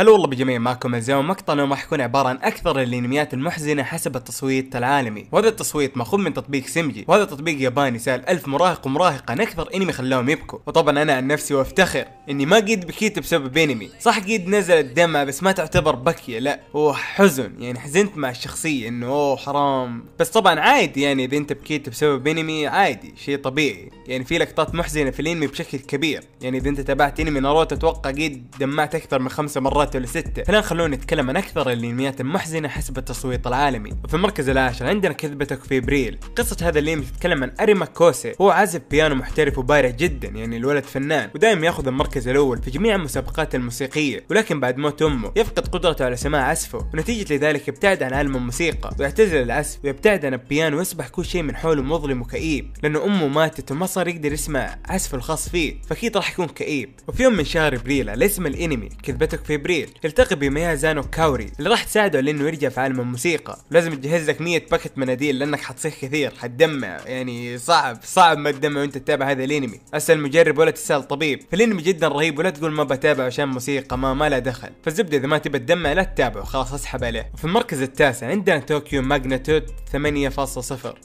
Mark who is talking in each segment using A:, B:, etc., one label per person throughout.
A: هلا والله بجميع معكم اليوم مقطعنا راح حيكون عبارة عن أكثر الأنميات المحزنة حسب التصويت العالمي، وهذا التصويت مأخوذ من تطبيق سمجي، وهذا تطبيق ياباني سأل ألف مراهق ومراهقة عن أكثر أنمي خلاهم يبكوا، وطبعا أنا عن نفسي وأفتخر إني ما قد بكيت بسبب أنمي، صح قد نزلت دمعة بس ما تعتبر بكية لا، هو حزن يعني حزنت مع الشخصية إنه أوه حرام، بس طبعا عادي يعني إذا أنت بكيت بسبب أنمي عادي شيء طبيعي، يعني في لقطات محزنة في الأنمي بشكل كبير، يعني إذا أنت تابعت أنمي ناروتو أتوقع قد دمعت أكثر من خمسة مرات مرات ولا ستة خلونا نتكلم عن اكثر الانميات المحزنة حسب التصويت العالمي وفي المركز العاشر عندنا كذبتك في ابريل قصة هذا الانمي تتكلم عن اريما كوسي هو عازف بيانو محترف وبارع جدا يعني الولد فنان ودائما ياخذ المركز الاول في جميع المسابقات الموسيقية ولكن بعد موت امه يفقد قدرته على سماع عزفه ونتيجة لذلك يبتعد عن عالم الموسيقى ويعتزل العزف ويبتعد عن البيانو ويصبح كل شيء من حوله مظلم وكئيب لانه امه ماتت وما صار يقدر يسمع عزفه الخاص فيه فاكيد راح يكون كئيب وفي يوم من شهر ابريل على اسم الانمي كذبتك في ابريل الجيل التقي بميازانو كاوري اللي راح تساعده لانه يرجع في عالم الموسيقى لازم تجهز لك 100 باكت مناديل لانك حتصيح كثير حتدمع يعني صعب صعب ما تدمع وانت تتابع هذا الانمي اسال مجرب ولا تسال طبيب الانمي جدا رهيب ولا تقول ما بتابع عشان موسيقى ما ما له دخل فالزبده اذا ما تبي تدمع لا تتابعه خلاص اسحب عليه وفي المركز التاسع عندنا طوكيو ماجنتود 8.0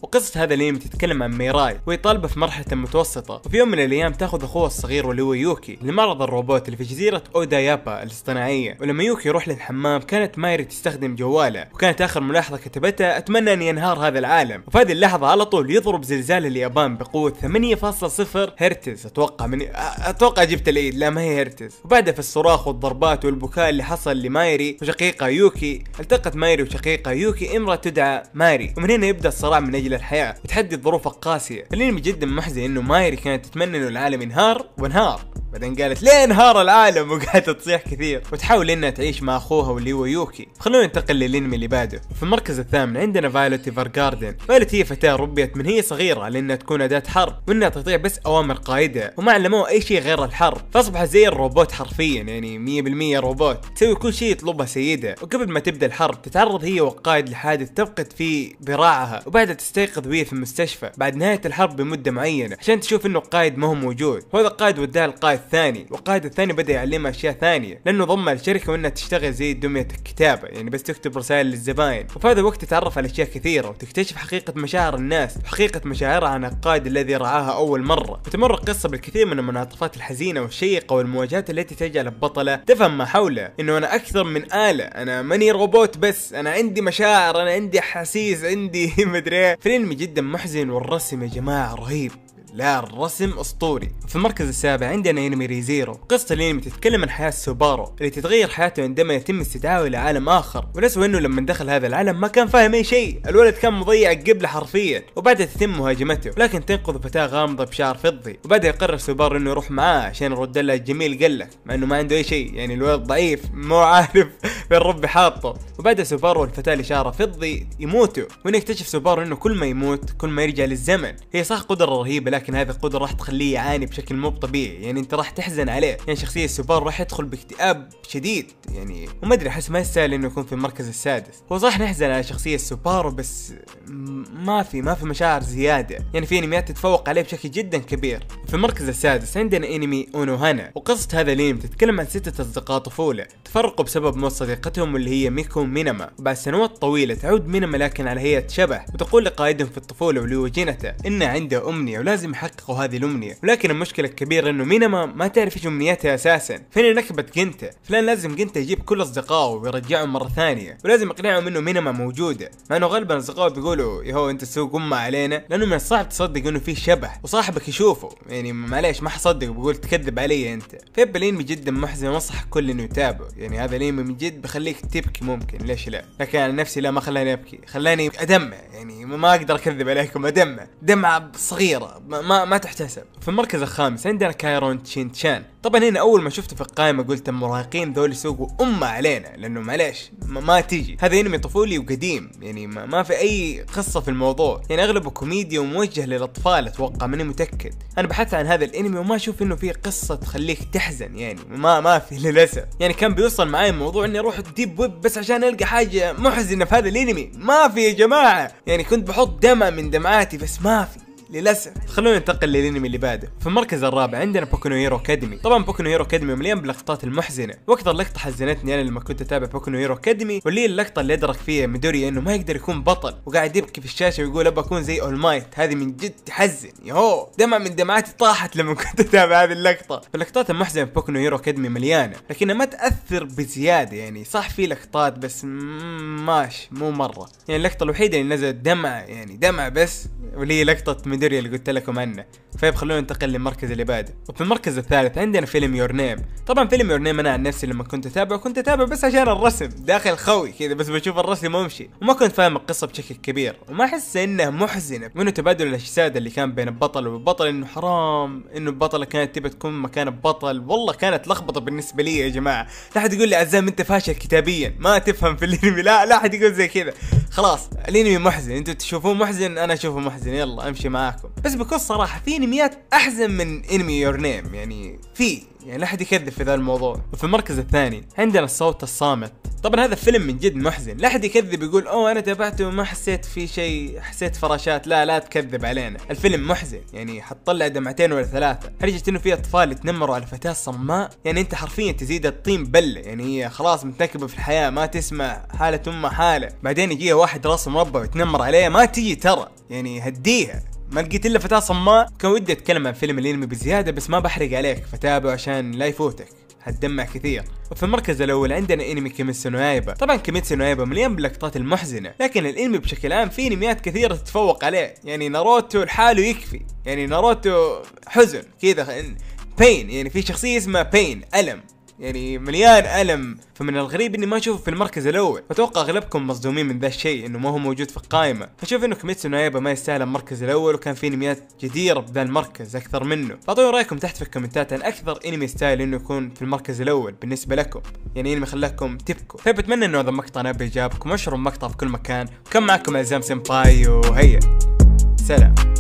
A: وقصة هذا الانمي تتكلم عن ميراي وهي طالبة في مرحلة متوسطة وفي يوم من الايام تاخذ اخوها الصغير واللي هو يوكي لمرض الروبوت اللي في جزيرة اودا يابا الاصطناعية اجتماعيه ولما يوكي يروح للحمام كانت مايري تستخدم جواله وكانت اخر ملاحظه كتبتها اتمنى ان ينهار هذا العالم وفي هذه اللحظه على طول يضرب زلزال اليابان بقوه 8.0 هرتز اتوقع من اتوقع جبت العيد لا ما هي هرتز وبعدها في الصراخ والضربات والبكاء اللي حصل لمايري وشقيقه يوكي التقت مايري وشقيقه يوكي امراه تدعى ماري ومن هنا يبدا الصراع من اجل الحياه وتحدي الظروف القاسيه الانمي جدا محزن انه مايري كانت تتمنى انه العالم ينهار وانهار بعدين قالت ليه انهار العالم وقعدت تصيح كثير وتحاول انها تعيش مع اخوها واللي هو يوكي خلونا ننتقل للانمي اللي بعده في المركز الثامن عندنا فايلوت ايفر جاردن فايلوت هي فتاه ربيت من هي صغيره لانها تكون اداه حرب وانها تطيع بس اوامر قائدها وما علموها اي شيء غير الحرب فاصبحت زي الروبوت حرفيا يعني 100% روبوت تسوي كل شيء يطلبها سيدها وقبل ما تبدا الحرب تتعرض هي والقائد لحادث تفقد فيه ذراعها وبعدها تستيقظ وهي في المستشفى بعد نهايه الحرب بمده معينه عشان تشوف انه القائد ما هو موجود وهذا القائد وداها القائد الثاني والقائد الثاني بدا يعلمها اشياء ثانيه لانه ضم الشركه وانها تشتغل زي دميه الكتابه يعني بس تكتب رسائل للزباين وفي هذا الوقت تتعرف على اشياء كثيره وتكتشف حقيقه مشاعر الناس وحقيقه مشاعرها عن القائد الذي رعاها اول مره وتمر القصه بالكثير من المناطفات الحزينه والشيقه والمواجهات التي تجعل البطله تفهم ما حولها انه انا اكثر من اله انا ماني روبوت بس انا عندي مشاعر انا عندي احاسيس عندي مدري إيه. فيلم جدا محزن والرسم يا جماعه رهيب لا الرسم اسطوري في المركز السابع عندنا انمي ريزيرو قصة الانمي تتكلم عن حياة سوبارو اللي تتغير حياته عندما يتم استدعائه الى عالم اخر ولسوا انه لما دخل هذا العالم ما كان فاهم اي شيء الولد كان مضيع القبلة حرفيا وبعدها تتم مهاجمته لكن تنقذ فتاة غامضة بشعر فضي وبعدها يقرر سوبارو انه يروح معاه عشان يرد لها الجميل قله مع انه ما عنده اي شيء يعني الولد ضعيف مو عارف فين ربي حاطه وبعدها سوبارو والفتاة اللي شعرها فضي يموتوا وهنا يكتشف سوبارو انه كل ما يموت كل ما يرجع للزمن هي صح قدرة رهيبة لكن لكن هذه القدره راح تخليه يعاني بشكل مو طبيعي يعني انت راح تحزن عليه يعني شخصيه سوبر راح يدخل باكتئاب شديد يعني وما ادري احس ما يستاهل انه يكون في المركز السادس هو صح نحزن على شخصيه سوبر بس ما في ما في مشاعر زياده يعني في انميات تتفوق عليه بشكل جدا كبير في المركز السادس عندنا انمي اونو هانا، وقصه هذا الانمي تتكلم عن ستة اصدقاء طفولة تفرقوا بسبب موت صديقتهم اللي هي ميكو مينما وبعد سنوات طويلة تعود مينما لكن على هيئة شبح وتقول لقائدهم في الطفولة ولوجينته انه عنده امنية ولازم يحققوا هذه الامنيه ولكن المشكله الكبيره انه مينما ما تعرف ايش امنيتها اساسا فين نكبه جنتا فلان لازم جنتا يجيب كل اصدقائه ويرجعهم مره ثانيه ولازم يقنعهم انه مينما موجوده مع انه غالبا اصدقائه بيقولوا يهو انت تسوق امه علينا لانه من الصعب تصدق انه في شبح وصاحبك يشوفه يعني معليش ما حصدق بقول تكذب علي انت فيبقى الانمي جدا محزن وانصح كل انه يتابعه يعني هذا الانمي من جد بخليك تبكي ممكن ليش لا لكن انا نفسي لا ما خلاني ابكي خلاني ادمع يعني ما اقدر اكذب عليكم ادمع دمعه صغيره ما ما تحتسب في المركز الخامس عندنا كايرون تشين تشان طبعا هنا اول ما شفته في القائمه قلت المراهقين ذول يسوقوا امه علينا لانه معليش ما, ما تيجي هذا انمي طفولي وقديم يعني ما, ما في اي قصه في الموضوع يعني اغلبه كوميديا وموجه للاطفال اتوقع ماني متاكد انا بحثت عن هذا الانمي وما اشوف انه فيه قصه تخليك تحزن يعني ما ما في للاسف يعني كان بيوصل معي الموضوع اني اروح الديب ويب بس عشان القى حاجه محزنه في هذا الانمي ما في يا جماعه يعني كنت بحط دمع من دمعاتي بس ما في للاسف خلونا ننتقل للانمي اللي بعده في المركز الرابع عندنا بوكونو هيرو اكاديمي طبعا بوكونو هيرو اكاديمي مليان باللقطات المحزنه واكثر لقطه حزنتني انا لما كنت اتابع بوكونو هيرو اكاديمي واللي اللقطه اللي ادرك فيها ميدوري انه ما يقدر يكون بطل وقاعد يبكي في الشاشه ويقول ابى اكون زي اول مايت هذه من جد تحزن يهو دمع من دمعاتي طاحت لما كنت اتابع هذه اللقطه فاللقطات المحزنه في بوكونو هيرو اكاديمي مليانه لكنها ما تاثر بزياده يعني صح في لقطات بس ماش مو مره يعني اللقطه الوحيده اللي نزلت دمعه يعني دمعه بس واللي هي لقطه ميدوريا اللي قلت لكم عنه فيب خلونا ننتقل للمركز اللي بعده وفي المركز الثالث عندنا فيلم يور نيم طبعا فيلم يور نيم انا عن نفسي لما كنت اتابعه كنت اتابعه بس عشان الرسم داخل خوي كذا بس بشوف الرسم وامشي وما كنت فاهم القصه بشكل كبير وما احس انها محزنه وانه تبادل الاجساد اللي كان بين البطل والبطل انه حرام انه البطله كانت تبي تكون مكان البطل والله كانت لخبطه بالنسبه لي يا جماعه لا حد يقول لي عزام انت فاشل كتابيا ما تفهم في الانمي لا لا حد يقول زي كذا خلاص الانمي محزن انتم تشوفوه محزن انا اشوفه محزن يلا امشي معاكم بس بكل صراحه في انميات احزن من انمي يور نيم يعني في يعني لا حد يكذب في ذا الموضوع وفي المركز الثاني عندنا الصوت الصامت طبعا هذا فيلم من جد محزن لا حد يكذب يقول اوه انا تابعته وما حسيت في شيء حسيت فراشات لا لا تكذب علينا الفيلم محزن يعني حتطلع دمعتين ولا ثلاثه حرجت انه في اطفال يتنمروا على فتاه صماء يعني انت حرفيا تزيد الطين بله يعني هي خلاص متنكبه في الحياه ما تسمع حاله امها حاله بعدين يجيها واحد راسه مربع ويتنمر عليها ما تجي ترى يعني هديها ما لقيت الا فتاه صماء كان ودي اتكلم عن فيلم الانمي بزياده بس ما بحرق عليك فتابعه عشان لا يفوتك هتدمع كثير وفي المركز الاول عندنا انمي كيميتسو نويبا طبعا كيميتسو نويبا مليان باللقطات المحزنه لكن الانمي بشكل عام فيه انميات كثيره تتفوق عليه يعني ناروتو لحاله يكفي يعني ناروتو حزن كذا بين يعني في شخصيه اسمها بين الم يعني مليان الم فمن الغريب اني ما اشوفه في المركز الاول اتوقع اغلبكم مصدومين من ذا الشيء انه ما هو موجود في القائمه فشوف انه كميتسو نايبا ما يستاهل المركز الاول وكان في انميات جديره بذا المركز اكثر منه فاعطوني رايكم تحت في الكومنتات عن اكثر انمي يستاهل انه يكون في المركز الاول بالنسبه لكم يعني انمي خلاكم تبكوا طيب اتمنى انه هذا المقطع نال اعجابكم واشروا المقطع في كل مكان وكان معكم عزام سمباي وهيا سلام